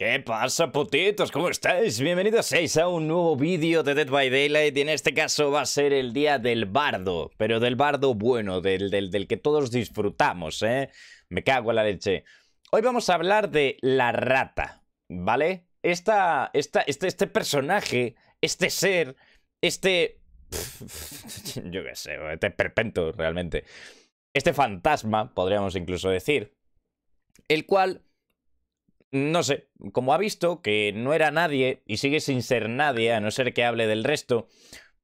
¿Qué pasa, putitos? ¿Cómo estáis? Bienvenidos seis a un nuevo vídeo de Dead by Daylight y en este caso va a ser el día del bardo, pero del bardo bueno, del, del, que todos disfrutamos, ¿eh? Me cago en la leche. Hoy vamos a hablar de la rata, ¿vale? Esta, esta, este, este personaje, este ser, este... yo qué sé, este perpento realmente. Este fantasma, podríamos incluso decir, el cual no sé, como ha visto que no era nadie y sigue sin ser nadie, a no ser que hable del resto,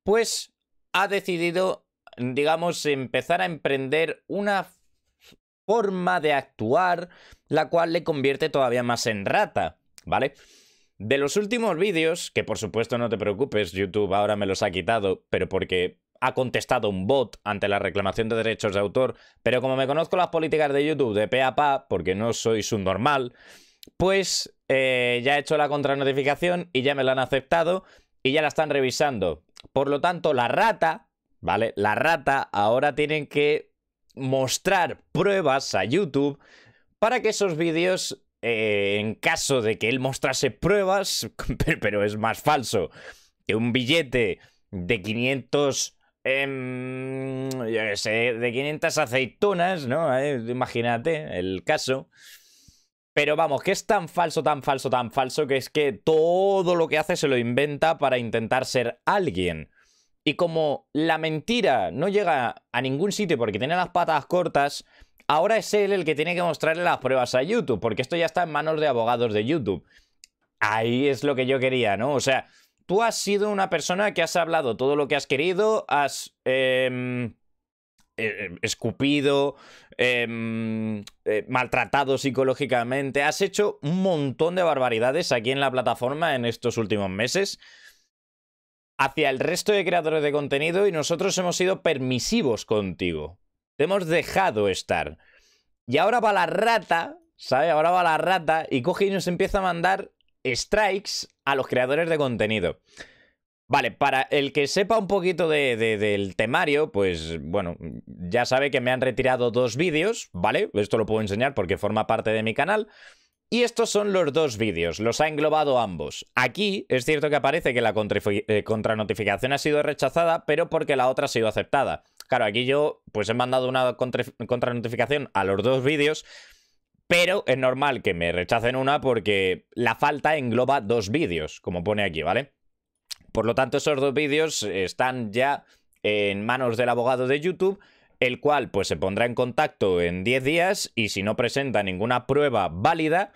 pues ha decidido, digamos, empezar a emprender una forma de actuar, la cual le convierte todavía más en rata, ¿vale? De los últimos vídeos, que por supuesto no te preocupes, YouTube ahora me los ha quitado, pero porque ha contestado un bot ante la reclamación de derechos de autor, pero como me conozco las políticas de YouTube de pe a pa, porque no soy subnormal, normal, pues eh, ya he hecho la contranotificación y ya me la han aceptado y ya la están revisando. Por lo tanto, la rata, ¿vale? La rata ahora tienen que mostrar pruebas a YouTube para que esos vídeos, eh, en caso de que él mostrase pruebas, pero es más falso, que un billete de 500... Em, de 500 aceitunas, ¿no? Eh, imagínate el caso. Pero vamos, que es tan falso, tan falso, tan falso, que es que todo lo que hace se lo inventa para intentar ser alguien. Y como la mentira no llega a ningún sitio porque tiene las patas cortas, ahora es él el que tiene que mostrarle las pruebas a YouTube, porque esto ya está en manos de abogados de YouTube. Ahí es lo que yo quería, ¿no? O sea, tú has sido una persona que has hablado todo lo que has querido, has... Em, eh, eh, escupido, em, eh, maltratado psicológicamente. Has hecho un montón de barbaridades aquí en la plataforma en estos últimos meses hacia el resto de creadores de contenido y nosotros hemos sido permisivos contigo. Te hemos dejado estar. Y ahora va la rata, ¿sabes? Ahora va la rata y coge y nos empieza a mandar strikes a los creadores de contenido. Vale, para el que sepa un poquito de, del temario, pues bueno, ya sabe que me han retirado dos vídeos, ¿vale? Esto lo puedo enseñar porque forma parte de mi canal. Y estos son los dos vídeos, los ha englobado ambos. Aquí es cierto que aparece que la eh, contranotificación ha sido rechazada, pero porque la otra ha sido aceptada. Claro, aquí yo pues he mandado una contranotificación a los dos vídeos, pero es normal que me rechacen una porque la falta engloba dos vídeos, como pone aquí, ¿vale? Por lo tanto, esos dos vídeos están ya en manos del abogado de YouTube, el cual pues se pondrá en contacto en 10 días y si no presenta ninguna prueba válida,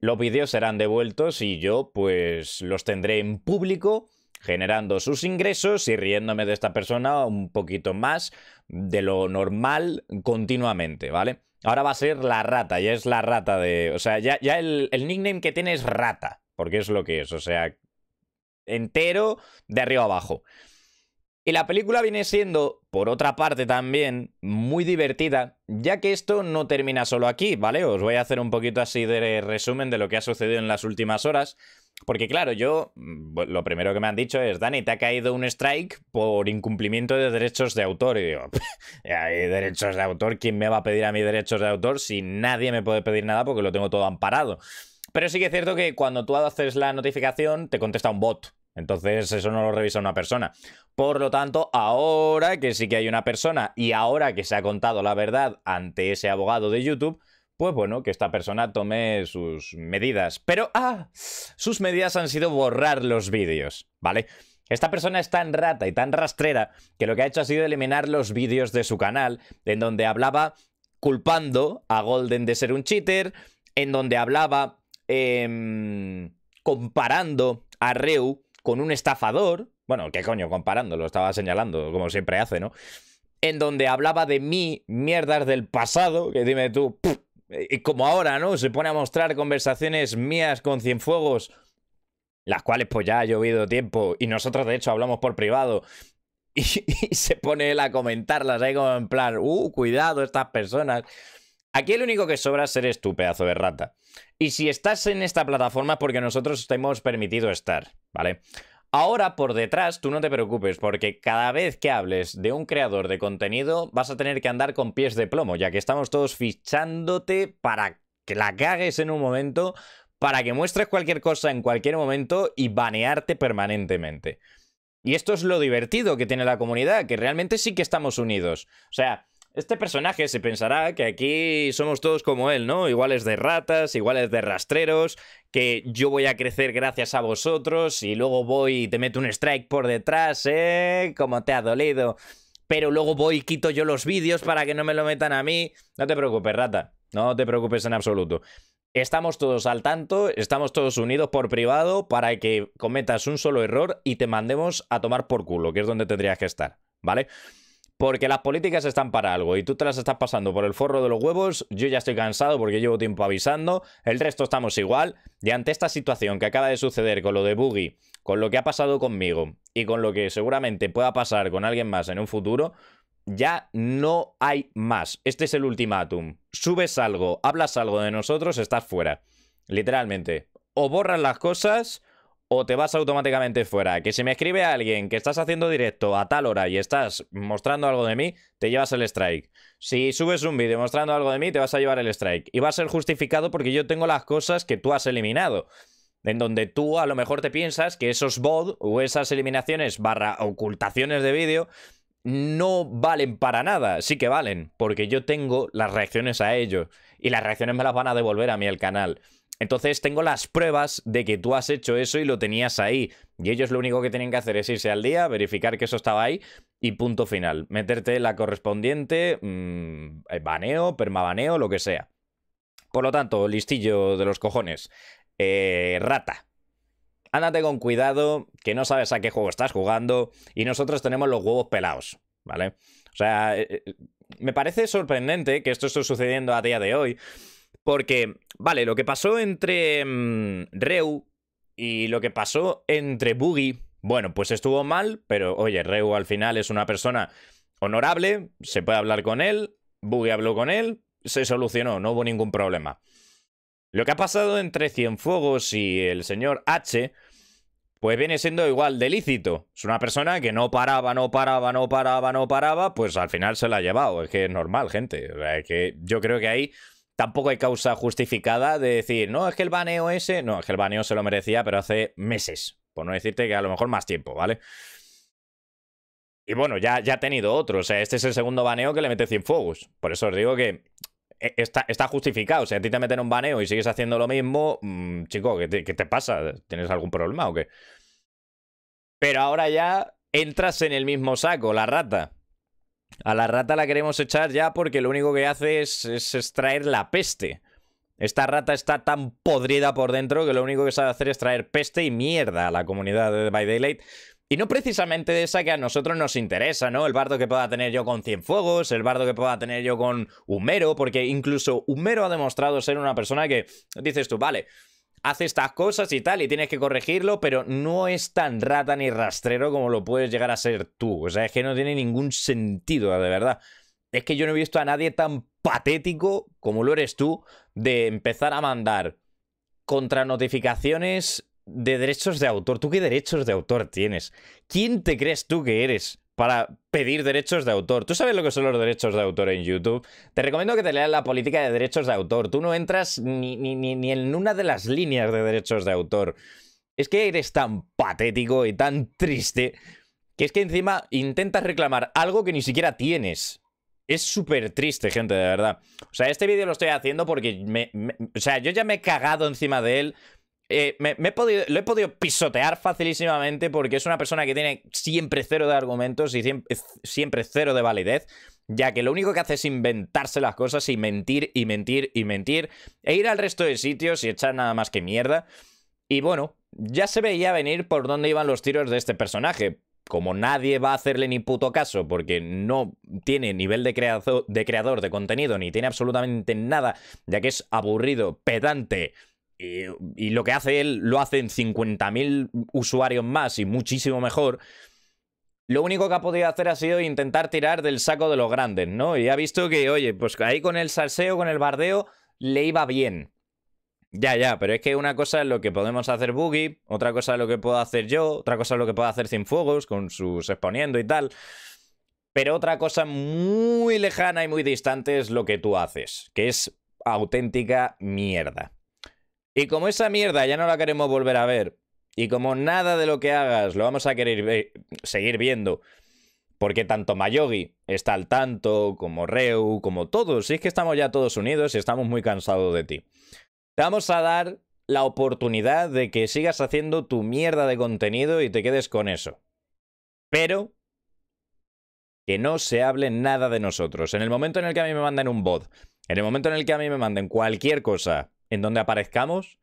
los vídeos serán devueltos y yo pues los tendré en público generando sus ingresos y riéndome de esta persona un poquito más de lo normal continuamente, ¿vale? Ahora va a ser la rata, ya es la rata de... O sea, ya, ya el, el nickname que tiene es rata, porque es lo que es, o sea, entero de arriba abajo. Y la película viene siendo, por otra parte también, muy divertida, ya que esto no termina solo aquí, ¿vale? Os voy a hacer un poquito así de resumen de lo que ha sucedido en las últimas horas. Porque claro, yo mm, lo primero que me han dicho es, Dani, te ha caído un strike por incumplimiento de derechos de autor. Y digo, ¿hay derechos de autor? ¿Quién me va a pedir a mí derechos de autor si nadie me puede pedir nada porque lo tengo todo amparado? Pero sí que es cierto que cuando tú haces la notificación, te contesta un bot. Entonces eso no lo revisa una persona. Por lo tanto, ahora que sí que hay una persona y ahora que se ha contado la verdad ante ese abogado de YouTube, pues bueno, que esta persona tome sus medidas. Pero, ah, sus medidas han sido borrar los vídeos, ¿vale? Esta persona es tan rata y tan rastrera que lo que ha hecho ha sido eliminar los vídeos de su canal, en donde hablaba culpando a Golden de ser un cheater, en donde hablaba Em, comparando a Reu con un estafador. Bueno, qué coño, comparando, lo estaba señalando, como siempre hace, ¿no? En donde hablaba de mí, mierdas del pasado, que dime tú, eh, y como ahora, ¿no? Se pone a mostrar conversaciones mías con Cienfuegos, las cuales pues ya ha llovido tiempo y nosotros de hecho hablamos por privado y, se pone él a comentarlas ahí como en plan, uh, cuidado estas personas. Aquí el único que sobra ser es tu pedazo de rata. Y si estás en esta plataforma es porque nosotros te hemos permitido estar, ¿vale? Ahora, por detrás, tú no te preocupes, porque cada vez que hables de un creador de contenido vas a tener que andar con pies de plomo, ya que estamos todos fichándote para que la cagues en un momento, para que muestres cualquier cosa en cualquier momento y banearte permanentemente. Y esto es lo divertido que tiene la comunidad, que realmente sí que estamos unidos. O sea, este personaje se pensará que aquí somos todos como él, ¿no? Iguales de ratas, iguales de rastreros, que yo voy a crecer gracias a vosotros y luego voy y te meto un strike por detrás, ¿eh? Como te ha dolido. Pero luego voy y quito yo los vídeos para que no me lo metan a mí. No te preocupes, rata. No te preocupes en absoluto. Estamos todos al tanto, estamos todos unidos por privado para que cometas un solo error y te mandemos a tomar por culo, que es donde tendrías que estar, ¿vale? vale porque las políticas están para algo y tú te las estás pasando por el forro de los huevos, yo ya estoy cansado porque llevo tiempo avisando, el resto estamos igual, y ante esta situación que acaba de suceder con lo de Boogie, con lo que ha pasado conmigo y con lo que seguramente pueda pasar con alguien más en un futuro, ya no hay más. Este es el ultimátum. Subes algo, hablas algo de nosotros, estás fuera. Literalmente. O borras las cosas o te vas automáticamente fuera. Que si me escribe alguien que estás haciendo directo a tal hora y estás mostrando algo de mí, te llevas el strike. Si subes un vídeo mostrando algo de mí, te vas a llevar el strike. Y va a ser justificado porque yo tengo las cosas que tú has eliminado. En donde tú a lo mejor te piensas que esos bots o esas eliminaciones barra ocultaciones de vídeo no valen para nada. Sí que valen, porque yo tengo las reacciones a ellos. Y las reacciones me las van a devolver a mí el canal. Entonces tengo las pruebas de que tú has hecho eso y lo tenías ahí. Y ellos lo único que tienen que hacer es irse al día, verificar que eso estaba ahí y punto final. Meterte la correspondiente, mm, eh, baneo, permabaneo, lo que sea. Por lo tanto, listillo de los cojones. Eh, rata. Ándate con cuidado, que no sabes a qué juego estás jugando y nosotros tenemos los huevos pelados, ¿vale? O sea, eh, me parece sorprendente que esto esté sucediendo a día de hoy porque, vale, lo que pasó entre mm, Reu y lo que pasó entre Boogie, bueno, pues estuvo mal, pero oye, Reu al final es una persona honorable, se puede hablar con él, Boogie habló con él, se solucionó, no hubo ningún problema. Lo que ha pasado entre Cienfuegos y el señor H, pues viene siendo igual delícito. Es una persona que no paraba, no paraba, no paraba, no paraba, pues al final se la ha llevado. Es que es normal, gente. Es que yo creo que ahí tampoco hay causa justificada de decir, no, es que el baneo ese, no, es que el baneo se lo merecía, pero hace meses, por no decirte que a lo mejor más tiempo, ¿vale? Y bueno, ya, ya ha tenido otro, o sea, este es el segundo baneo que le mete fuegos por eso os digo que eh, está, está justificado, o sea, a ti te meten un baneo y sigues haciendo lo mismo, mm, chico, ¿qué te, ¿qué te pasa? ¿Tienes algún problema o qué? Pero ahora ya entras en el mismo saco, la rata. A la rata la queremos echar ya porque lo único que hace es, extraer la peste. Esta rata está tan podrida por dentro que lo único que sabe hacer es traer peste y mierda a la comunidad de By Daylight. Y no precisamente de esa que a nosotros nos interesa, ¿no? El bardo que pueda tener yo con Cienfuegos, el bardo que pueda tener yo con Humero, porque incluso Humero ha demostrado ser una persona que dices tú, vale, hace estas cosas y tal, y tienes que corregirlo, pero no es tan rata ni rastrero como lo puedes llegar a ser tú. O sea, es que no tiene ningún sentido, de verdad. Es que yo no he visto a nadie tan patético como lo eres tú de empezar a mandar contra notificaciones de derechos de autor. ¿Tú qué derechos de autor tienes? ¿Quién te crees tú que eres? para pedir derechos de autor. ¿Tú sabes lo que son los derechos de autor en YouTube? Te recomiendo que te leas la política de derechos de autor. Tú no entras ni, ni, ni en una de las líneas de derechos de autor. Es que eres tan patético y tan triste que es que encima intentas reclamar algo que ni siquiera tienes. Es súper triste, gente, de verdad. O sea, este vídeo lo estoy haciendo porque O sea, yo ya me he cagado encima de él eh, me, lo he podido pisotear facilísimamente porque es una persona que tiene siempre cero de argumentos y eh, siempre, cero de validez, ya que lo único que hace es inventarse las cosas y mentir y mentir y mentir e ir al resto de sitios y echar nada más que mierda. Y bueno, ya se veía venir por dónde iban los tiros de este personaje. Como nadie va a hacerle ni puto caso porque no tiene nivel de, de creador de contenido ni tiene absolutamente nada, ya que es aburrido, pedante eh, y, lo que hace él lo hacen 50.000 usuarios más y muchísimo mejor. Lo único que ha podido hacer ha sido intentar tirar del saco de los grandes, ¿no? Y ha visto que, oye, pues ahí con el salseo, con el bardeo, le iba bien. Ya, ya, pero es que una cosa es lo que podemos hacer Boogie, otra cosa es lo que puedo hacer yo, otra cosa es lo que puedo hacer sin fuegos, con sus exponiendo y tal. Pero otra cosa muy lejana y muy distante es lo que tú haces, que es auténtica mierda. Y como esa mierda ya no la queremos volver a ver, y como nada de lo que hagas lo vamos a querer seguir viendo, porque tanto Mayogi está al tanto, como Reu, como todos, si es que estamos ya todos unidos y estamos muy cansados de ti. Te vamos a dar la oportunidad de que sigas haciendo tu mierda de contenido y te quedes con eso. Pero que no se hable nada de nosotros. En el momento en el que a mí me manden un bot, en el momento en el que a mí me manden cualquier cosa en donde aparezcamos,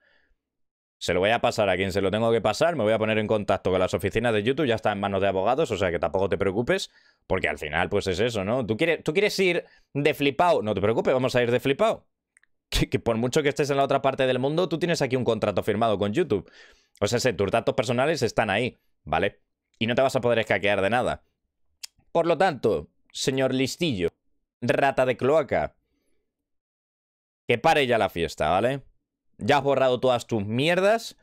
se lo voy a pasar a quien se lo tengo que pasar, me voy a poner en contacto con las oficinas de YouTube, ya está en manos de abogados, o sea que tampoco te preocupes, porque al final pues es eso, ¿no? Tú quieres, tú quieres ir de flipado, no te preocupes, vamos a ir de flipado. Que, que, por mucho que estés en la otra parte del mundo, tú tienes aquí un contrato firmado con YouTube. O sea, tus datos personales están ahí, ¿vale? Y no te vas a poder escaquear de nada. Por lo tanto, señor listillo, rata de cloaca, que pare ya la fiesta, ¿vale? Ya has borrado todas tus mierdas.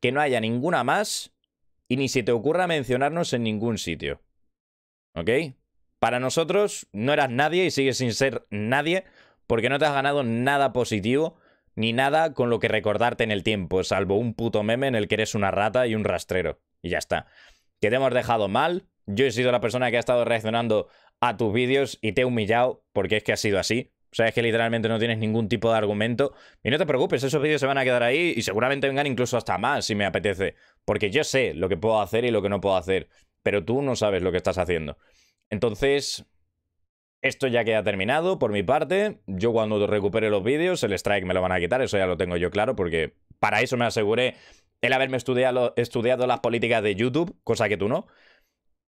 Que no haya ninguna más. Y ni se te ocurra mencionarnos en ningún sitio. ¿Ok? Para nosotros no eras nadie y sigues sin ser nadie porque no te has ganado nada positivo ni nada con lo que recordarte en el tiempo, salvo un puto meme en el que eres una rata y un rastrero. Y ya está. Que te hemos dejado mal. Yo he sido la persona que ha estado reaccionando a tus vídeos y te he humillado porque es que ha sido así. O sea, es que literalmente no tienes ningún tipo de argumento. Y no te preocupes, esos vídeos se van a quedar ahí y seguramente vengan incluso hasta más si me apetece. Porque yo sé lo que puedo hacer y lo que no puedo hacer. Pero tú no sabes lo que estás haciendo. Entonces, esto ya queda terminado por mi parte. Yo cuando recupere los vídeos, el strike me lo van a quitar. Eso ya lo tengo yo claro porque para eso me aseguré el haberme estudiado, estudiado las políticas de YouTube, cosa que tú no.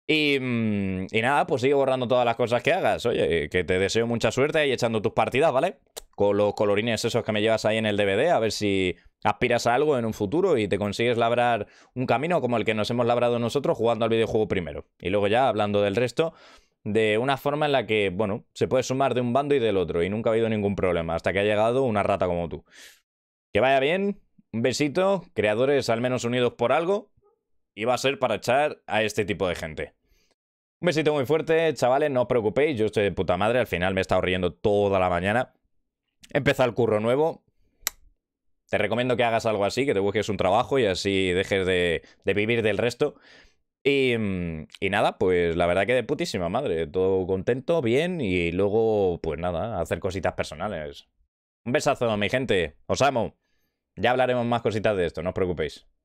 Mm, y, nada, pues sigue borrando todas las cosas que hagas. Oye, eh, que te deseo mucha suerte y echando tus partidas, ¿vale? Con los colorines esos que me llevas ahí en el DVD, a ver si aspiras a algo en un futuro y te consigues labrar un camino como el que nos hemos labrado nosotros jugando al videojuego primero. Y luego ya hablando del resto, de una forma en la que, bueno, se puede sumar de un bando y del otro y nunca ha habido ningún problema hasta que ha llegado una rata como tú. Que vaya bien, un besito, creadores al menos unidos por algo, y va a ser para echar a este tipo de gente. Un besito muy fuerte, chavales, no os preocupéis, yo estoy de puta madre, al final me he estado riendo toda la mañana. Empieza el curro nuevo. Te recomiendo que hagas algo así, que te busques un trabajo y así dejes de, vivir del resto. Y, mm, y, nada, pues la verdad que de putísima madre. Todo contento, bien y luego, pues nada, hacer cositas personales. Un besazo, mi gente. Os amo. Ya hablaremos más cositas de esto, no os preocupéis.